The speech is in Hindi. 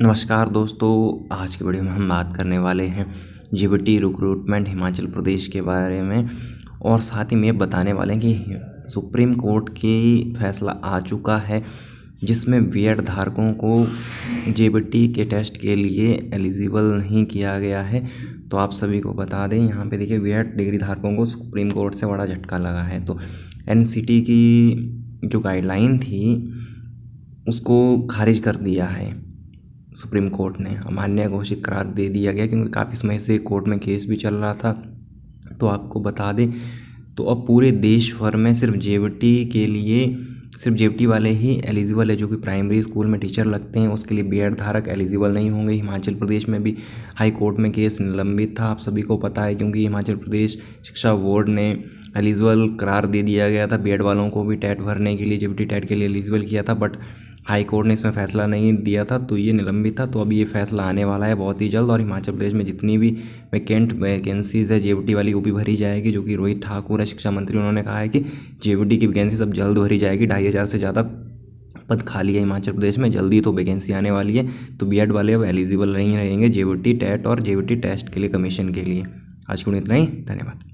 नमस्कार दोस्तों आज के वीडियो में हम बात करने वाले हैं जीबीटी रिक्रूटमेंट हिमाचल प्रदेश के बारे में और साथ ही में बताने वाले हैं कि सुप्रीम कोर्ट की फैसला आ चुका है जिसमें बीएड धारकों को जेबीटी के टेस्ट के लिए एलिजिबल नहीं किया गया है तो आप सभी को बता दें यहाँ पे देखिए बी डिग्री धारकों को सुप्रीम कोर्ट से बड़ा झटका लगा है तो एन की जो गाइडलाइन थी उसको खारिज कर दिया है सुप्रीम कोर्ट ने अमान्य घोषित करार दे दिया गया क्योंकि काफ़ी समय से कोर्ट में केस भी चल रहा था तो आपको बता दें तो अब पूरे देश भर में सिर्फ जे के लिए सिर्फ जे वाले ही एलिजिबल है जो कि प्राइमरी स्कूल में टीचर लगते हैं उसके लिए बी धारक एलिजिबल नहीं होंगे हिमाचल प्रदेश में भी हाई कोर्ट में केस निलंबित था आप सभी को पता है क्योंकि हिमाचल प्रदेश शिक्षा बोर्ड ने एलिजिबल करार दे दिया गया था बी वालों को भी टैट भरने के लिए जे टैट के लिए एलिजिबल किया था बट हाई कोर्ट ने इसमें फैसला नहीं दिया था तो ये निलंबित था तो अभी ये फैसला आने वाला है बहुत ही जल्द और हिमाचल प्रदेश में जितनी भी वैकेंट वैकेंसीज है जेवीटी वाली वो भी भरी जाएगी जो कि रोहित ठाकुर है शिक्षा मंत्री उन्होंने कहा है कि जेवीटी की वैकेंसी सब जल्द भरी जाएगी ढाई हज़ार से ज़्यादा पद खाली है हिमाचल प्रदेश में जल्दी तो वैकेंसी आने वाली है तो बी वाले अब एलिजिबल नहीं रहेंगे जेवीटी टेट और जेवीटी टेस्ट के लिए कमीशन के लिए आज के इतना ही धन्यवाद